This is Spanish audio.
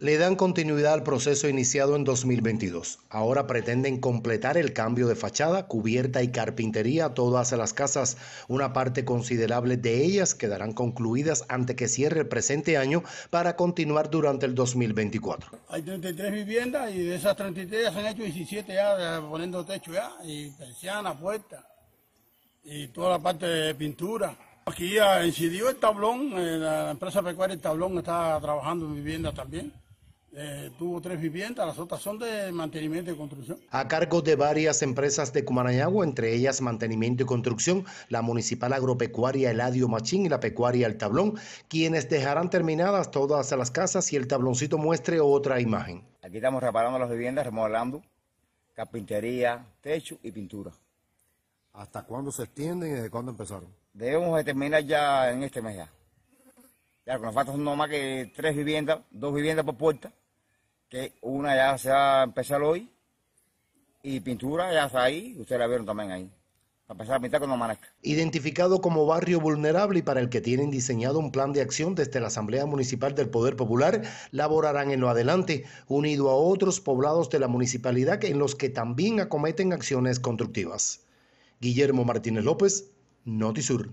le dan continuidad al proceso iniciado en 2022. Ahora pretenden completar el cambio de fachada, cubierta y carpintería a todas las casas. Una parte considerable de ellas quedarán concluidas antes que cierre el presente año para continuar durante el 2024. Hay 33 viviendas y de esas 33 se han hecho 17 ya poniendo techo ya y persiana, puerta y toda la parte de pintura. Aquí ya incidió el tablón, eh, la empresa pecuaria El Tablón está trabajando en vivienda también. Eh, tuvo tres viviendas, las otras son de mantenimiento y construcción. A cargo de varias empresas de Cumanayagua, entre ellas Mantenimiento y Construcción, la Municipal Agropecuaria Eladio Machín y la Pecuaria El Tablón, quienes dejarán terminadas todas las casas y el tabloncito muestre otra imagen. Aquí estamos reparando las viviendas, remodelando, carpintería, techo y pintura. ¿Hasta cuándo se extienden y desde cuándo empezaron? Debemos terminar ya en este mes ya. Ya, con nos faltan no más que tres viviendas, dos viviendas por puerta que una ya se ha empezado hoy y pintura ya está ahí, ustedes la vieron también ahí. a pesar de mitad, cuando Identificado como barrio vulnerable y para el que tienen diseñado un plan de acción desde la Asamblea Municipal del Poder Popular, laborarán en lo adelante, unido a otros poblados de la municipalidad en los que también acometen acciones constructivas. Guillermo Martínez López, Notisur.